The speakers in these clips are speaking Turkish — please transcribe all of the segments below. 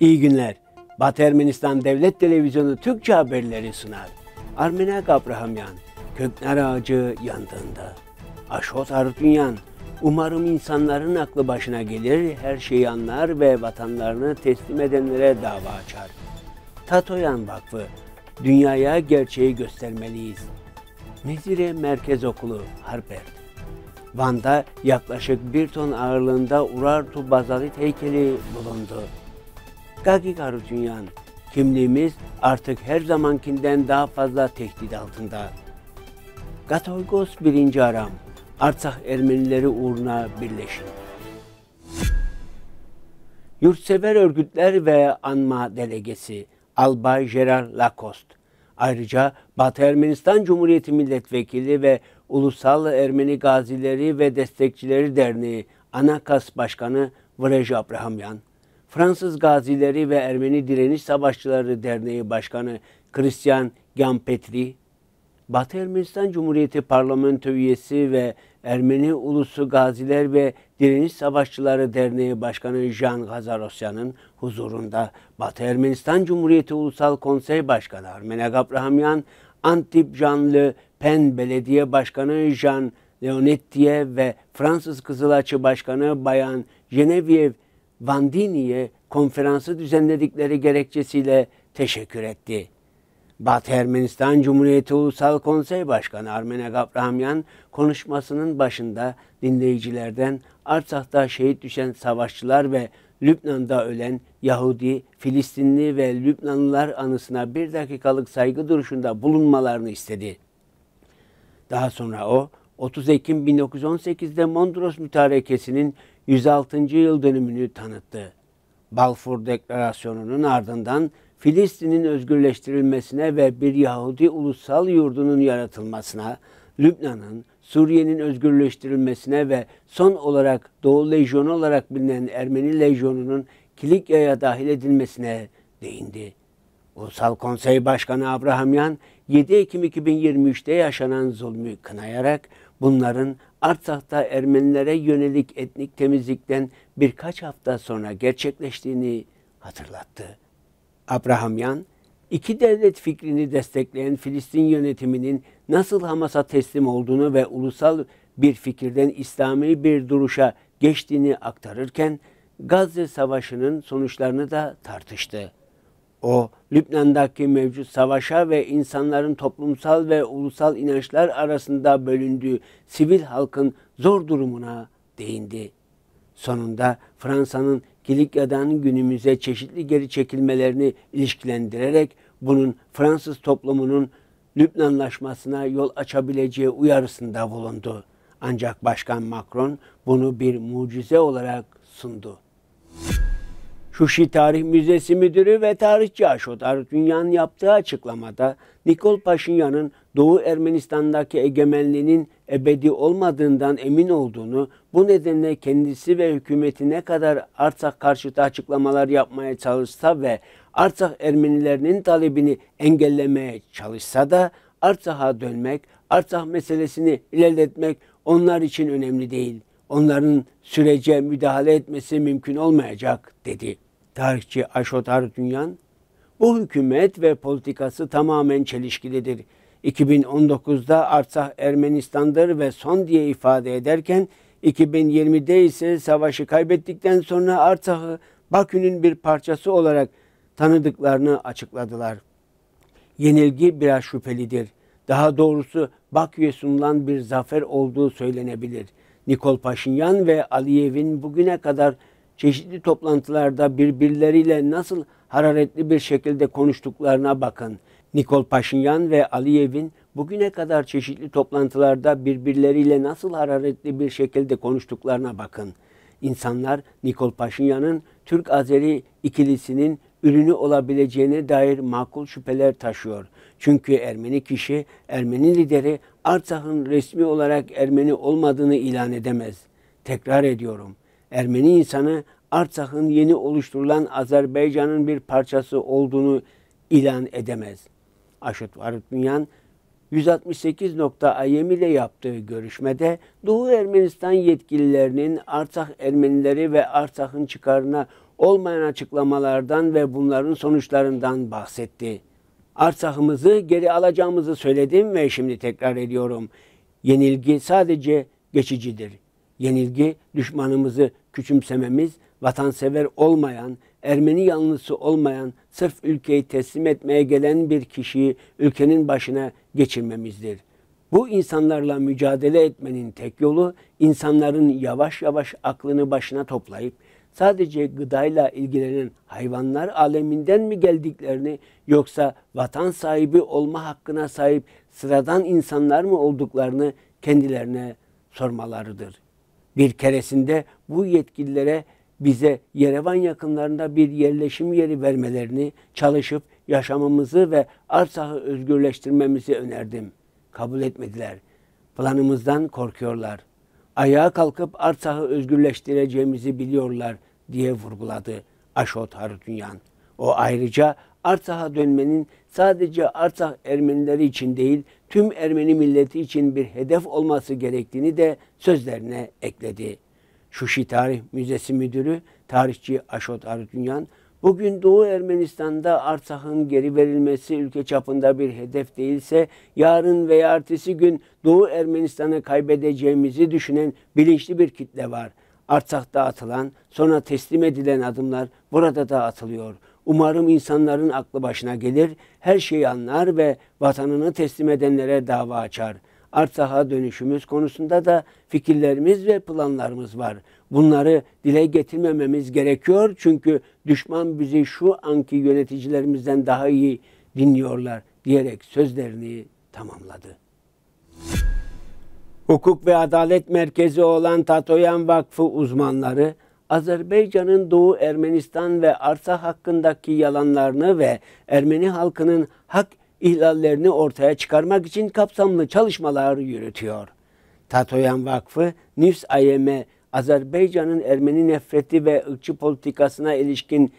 İyi günler. Batı Ermenistan Devlet Televizyonu Türkçe haberleri sunar. Armenak Abrahamyan, kökler Ağacı yandığında. Aşot Artunyan, umarım insanların aklı başına gelir, her şeyi anlar ve vatanlarını teslim edenlere dava açar. Tatoyan Vakfı, dünyaya gerçeği göstermeliyiz. Nezire Merkez Okulu, Harpert. Van'da yaklaşık bir ton ağırlığında Urartu Bazalit heykeli bulundu. Gagigaru dünyanın kimliğimiz artık her zamankinden daha fazla tehdit altında. Gatoygos 1. Aram, Artsakh Ermenileri uğruna birleşin. Yurtsever Örgütler ve Anma Delegesi Albay Gerard Lacoste, ayrıca Batı Ermenistan Cumhuriyeti Milletvekili ve Ulusal Ermeni Gazileri ve Destekçileri Derneği Anakas Başkanı Vrej Abrahamyan, Fransız Gazileri ve Ermeni Direniş Savaşçıları Derneği Başkanı Christian Gampetri, Batı Ermenistan Cumhuriyeti Parlamento üyesi ve Ermeni Ulusu Gaziler ve Direniş Savaşçıları Derneği Başkanı Jean Gazarosyan'ın huzurunda Batı Ermenistan Cumhuriyeti Ulusal Konsey Başkanı Armenek Abrahamyan, Antip Jean Pen Belediye Başkanı Jean Leonetti'ye ve Fransız Kızılaçı Başkanı Bayan Genevieve Vandini'ye konferansı düzenledikleri gerekçesiyle teşekkür etti. Batı Ermenistan Cumhuriyeti Ulusal Konsey Başkanı Armene Gavramyan konuşmasının başında dinleyicilerden Artsak'ta şehit düşen savaşçılar ve Lübnan'da ölen Yahudi, Filistinli ve Lübnanlılar anısına bir dakikalık saygı duruşunda bulunmalarını istedi. Daha sonra o, 30 Ekim 1918'de Mondros Mütarekesi'nin 106. yıl dönümünü tanıttı. Balfour Deklarasyonu'nun ardından Filistin'in özgürleştirilmesine ve bir Yahudi ulusal yurdunun yaratılmasına, Lübnan'ın, Suriye'nin özgürleştirilmesine ve son olarak Doğu Lejyonu olarak bilinen Ermeni Lejyonu'nun Kilikya'ya dahil edilmesine değindi. Ulusal Konsey Başkanı Abrahamyan 7 Ekim 2023'te yaşanan zulmü kınayarak bunların Artsak'ta Ermenilere yönelik etnik temizlikten birkaç hafta sonra gerçekleştiğini hatırlattı. Abrahamyan, iki devlet fikrini destekleyen Filistin yönetiminin nasıl Hamas'a teslim olduğunu ve ulusal bir fikirden İslami bir duruşa geçtiğini aktarırken Gazze Savaşı'nın sonuçlarını da tartıştı o Lübnan'daki mevcut savaşa ve insanların toplumsal ve ulusal inançlar arasında bölündüğü sivil halkın zor durumuna değindi. Sonunda Fransa'nın Kilikya'dan günümüze çeşitli geri çekilmelerini ilişkilendirerek bunun Fransız toplumunun Lübnanlaşmasına yol açabileceği uyarısında bulundu. Ancak Başkan Macron bunu bir mucize olarak sundu. Şuşi Tarih Müzesi Müdürü ve tarihçi Aşot Arutunyan yaptığı açıklamada Nikol Paşinyan'ın Doğu Ermenistan'daki egemenliğinin ebedi olmadığından emin olduğunu, bu nedenle kendisi ve hükümeti ne kadar Artsakh karşıtı açıklamalar yapmaya çalışsa ve Artsakh Ermenilerinin talebini engellemeye çalışsa da Artsakh'a dönmek, Artsakh meselesini ilerletmek onlar için önemli değil. Onların sürece müdahale etmesi mümkün olmayacak dedi tarihçi Aşot Ardunyan, bu hükümet ve politikası tamamen çelişkilidir. 2019'da Artsah Ermenistan'dır ve son diye ifade ederken 2020'de ise savaşı kaybettikten sonra Artsah'ı Bakü'nün bir parçası olarak tanıdıklarını açıkladılar. Yenilgi biraz şüphelidir. Daha doğrusu Bakü'ye sunulan bir zafer olduğu söylenebilir. Nikol Paşinyan ve Aliyev'in bugüne kadar çeşitli toplantılarda birbirleriyle nasıl hararetli bir şekilde konuştuklarına bakın. Nikol Paşinyan ve Aliyev'in bugüne kadar çeşitli toplantılarda birbirleriyle nasıl hararetli bir şekilde konuştuklarına bakın. İnsanlar Nikol Paşinyan'ın Türk-Azeri ikilisinin ürünü olabileceğine dair makul şüpheler taşıyor. Çünkü Ermeni kişi, Ermeni lideri Artsakh'ın resmi olarak Ermeni olmadığını ilan edemez. Tekrar ediyorum. Ermeni insanı Artsak'ın yeni oluşturulan Azerbaycan'ın bir parçası olduğunu ilan edemez. Aşıt Varutminyan 168.im ile yaptığı görüşmede Doğu Ermenistan yetkililerinin Artsak Ermenileri ve Artsak'ın çıkarına olmayan açıklamalardan ve bunların sonuçlarından bahsetti. Arsak'ımızı geri alacağımızı söyledim ve şimdi tekrar ediyorum. Yenilgi sadece geçicidir. Yenilgi düşmanımızı küçümsememiz, vatansever olmayan, Ermeni yanlısı olmayan, sırf ülkeyi teslim etmeye gelen bir kişiyi ülkenin başına geçirmemizdir. Bu insanlarla mücadele etmenin tek yolu insanların yavaş yavaş aklını başına toplayıp sadece gıdayla ilgilenen hayvanlar aleminden mi geldiklerini yoksa vatan sahibi olma hakkına sahip sıradan insanlar mı olduklarını kendilerine sormalarıdır. Bir keresinde bu yetkililere bize Yerevan yakınlarında bir yerleşim yeri vermelerini, çalışıp yaşamamızı ve Arsah'ı özgürleştirmemizi önerdim. Kabul etmediler. Planımızdan korkuyorlar. Ayağa kalkıp Arsah'ı özgürleştireceğimizi biliyorlar diye vurguladı Aşot Harutyunyan. O ayrıca Artsaha dönmenin sadece Artsah Ermenileri için değil, tüm Ermeni milleti için bir hedef olması gerektiğini de sözlerine ekledi. Şuşi Tarih Müzesi Müdürü, tarihçi Aşot Arutunyan, Bugün Doğu Ermenistan'da Artsakh'ın geri verilmesi ülke çapında bir hedef değilse yarın veya ertesi gün Doğu Ermenistan'ı kaybedeceğimizi düşünen bilinçli bir kitle var. Artsakh'ta atılan, sonra teslim edilen adımlar burada da atılıyor. Umarım insanların aklı başına gelir, her şeyi anlar ve vatanını teslim edenlere dava açar. Artsaha dönüşümüz konusunda da fikirlerimiz ve planlarımız var. Bunları dile getirmememiz gerekiyor çünkü düşman bizi şu anki yöneticilerimizden daha iyi dinliyorlar diyerek sözlerini tamamladı. Hukuk ve Adalet Merkezi olan Tatoyan Vakfı uzmanları Azerbaycan'ın Doğu Ermenistan ve arsa hakkındaki yalanlarını ve Ermeni halkının hak ihlallerini ortaya çıkarmak için kapsamlı çalışmalar yürütüyor. Tatoyan Vakfı, Nüfs AYM, Azerbaycan'ın Ermeni nefreti ve ırkçı politikasına ilişkin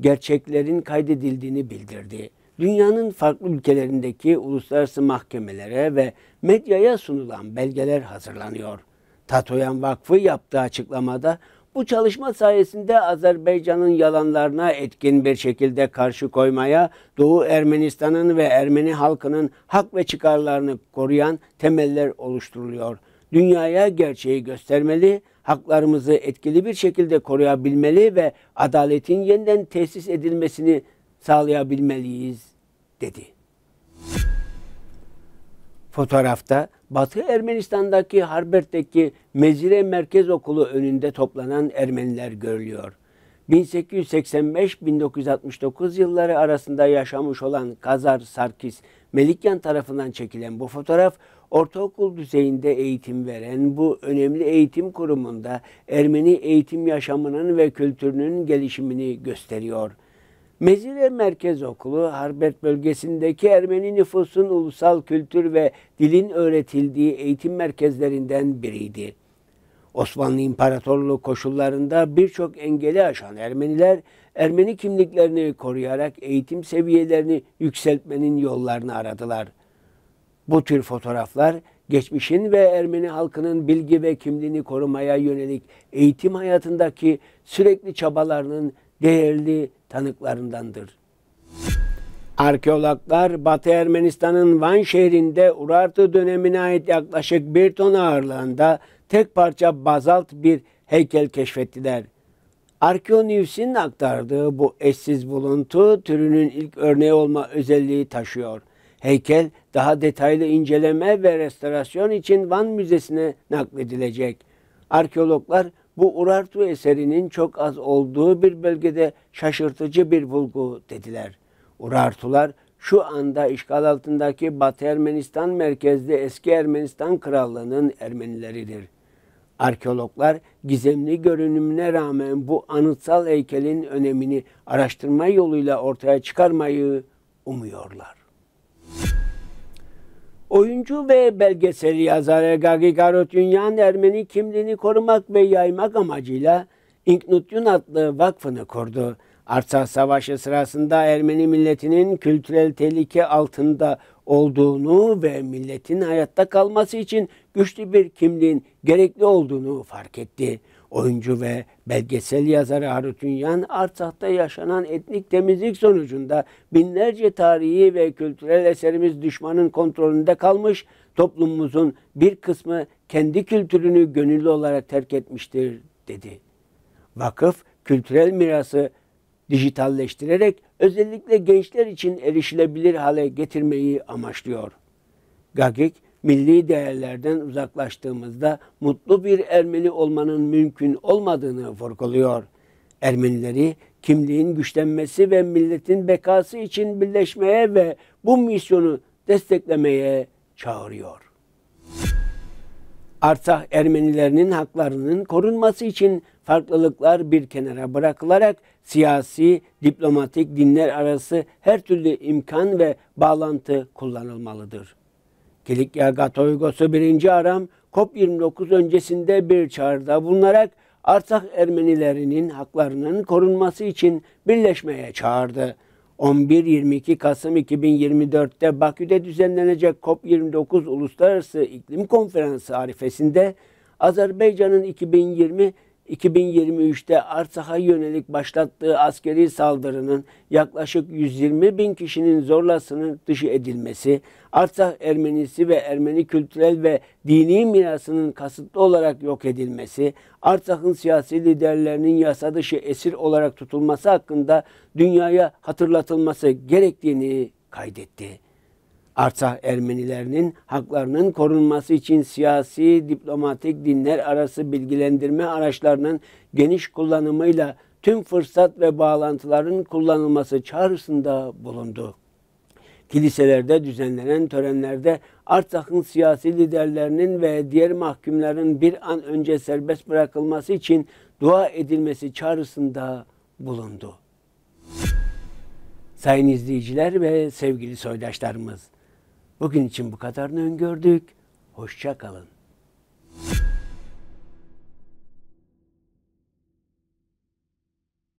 gerçeklerin kaydedildiğini bildirdi. Dünyanın farklı ülkelerindeki uluslararası mahkemelere ve medyaya sunulan belgeler hazırlanıyor. Tatoyan Vakfı yaptığı açıklamada bu çalışma sayesinde Azerbaycan'ın yalanlarına etkin bir şekilde karşı koymaya, Doğu Ermenistan'ın ve Ermeni halkının hak ve çıkarlarını koruyan temeller oluşturuluyor. Dünyaya gerçeği göstermeli, haklarımızı etkili bir şekilde koruyabilmeli ve adaletin yeniden tesis edilmesini sağlayabilmeliyiz dedi fotoğrafta Batı Ermenistan'daki Harbert'teki Mezire Merkez Okulu önünde toplanan Ermeniler görülüyor. 1885-1969 yılları arasında yaşamış olan Kazar Sarkis Melikyan tarafından çekilen bu fotoğraf ortaokul düzeyinde eğitim veren bu önemli eğitim kurumunda Ermeni eğitim yaşamının ve kültürünün gelişimini gösteriyor.'' Mezire Merkez Okulu, Harbert bölgesindeki Ermeni nüfusun ulusal kültür ve dilin öğretildiği eğitim merkezlerinden biriydi. Osmanlı İmparatorluğu koşullarında birçok engeli aşan Ermeniler, Ermeni kimliklerini koruyarak eğitim seviyelerini yükseltmenin yollarını aradılar. Bu tür fotoğraflar, geçmişin ve Ermeni halkının bilgi ve kimliğini korumaya yönelik eğitim hayatındaki sürekli çabalarının değerli tanıklarındandır. Arkeologlar Batı Ermenistan'ın Van şehrinde Urartu dönemine ait yaklaşık bir ton ağırlığında tek parça bazalt bir heykel keşfettiler. Arkeonews'in aktardığı bu eşsiz buluntu türünün ilk örneği olma özelliği taşıyor. Heykel daha detaylı inceleme ve restorasyon için Van Müzesi'ne nakledilecek. Arkeologlar bu Urartu eserinin çok az olduğu bir bölgede şaşırtıcı bir bulgu dediler. Urartular şu anda işgal altındaki Batı Ermenistan merkezli eski Ermenistan Krallığı'nın Ermenileridir. Arkeologlar gizemli görünümüne rağmen bu anıtsal heykelin önemini araştırma yoluyla ortaya çıkarmayı umuyorlar. Oyuncu ve belgesel yazarı Gagi Garotunyan Ermeni kimliğini korumak ve yaymak amacıyla İnknutyun adlı vakfını kurdu. Artsakh Savaşı sırasında Ermeni milletinin kültürel tehlike altında olduğunu ve milletin hayatta kalması için güçlü bir kimliğin gerekli olduğunu fark etti. Oyuncu ve belgesel yazarı Harut Yan, Artsakh'ta yaşanan etnik temizlik sonucunda binlerce tarihi ve kültürel eserimiz düşmanın kontrolünde kalmış, toplumumuzun bir kısmı kendi kültürünü gönüllü olarak terk etmiştir, dedi. Vakıf, kültürel mirası dijitalleştirerek özellikle gençler için erişilebilir hale getirmeyi amaçlıyor. Gagik, milli değerlerden uzaklaştığımızda mutlu bir Ermeni olmanın mümkün olmadığını vurguluyor. Ermenileri kimliğin güçlenmesi ve milletin bekası için birleşmeye ve bu misyonu desteklemeye çağırıyor. Artsah Ermenilerinin haklarının korunması için farklılıklar bir kenara bırakılarak siyasi, diplomatik, dinler arası her türlü imkan ve bağlantı kullanılmalıdır. Kilikya Gatoygosu birinci Aram COP29 öncesinde bir çağrıda bulunarak Arsak Ermenilerinin haklarının korunması için birleşmeye çağırdı. 11-22 Kasım 2024'te Bakü'de düzenlenecek COP29 Uluslararası İklim Konferansı arifesinde Azerbaycan'ın 2020 2023'te Arsak'a yönelik başlattığı askeri saldırının yaklaşık 120 bin kişinin zorla sınır dışı edilmesi, Arsak Ermenisi ve Ermeni kültürel ve dini mirasının kasıtlı olarak yok edilmesi, Arsak'ın siyasi liderlerinin yasa dışı esir olarak tutulması hakkında dünyaya hatırlatılması gerektiğini kaydetti. Artsah Ermenilerinin haklarının korunması için siyasi, diplomatik, dinler arası bilgilendirme araçlarının geniş kullanımıyla tüm fırsat ve bağlantıların kullanılması çağrısında bulundu. Kiliselerde düzenlenen törenlerde Artsakh'ın siyasi liderlerinin ve diğer mahkumların bir an önce serbest bırakılması için dua edilmesi çağrısında bulundu. Sayın izleyiciler ve sevgili soydaşlarımız, Bugün için bu kadarını öngördük. Hoşça kalın.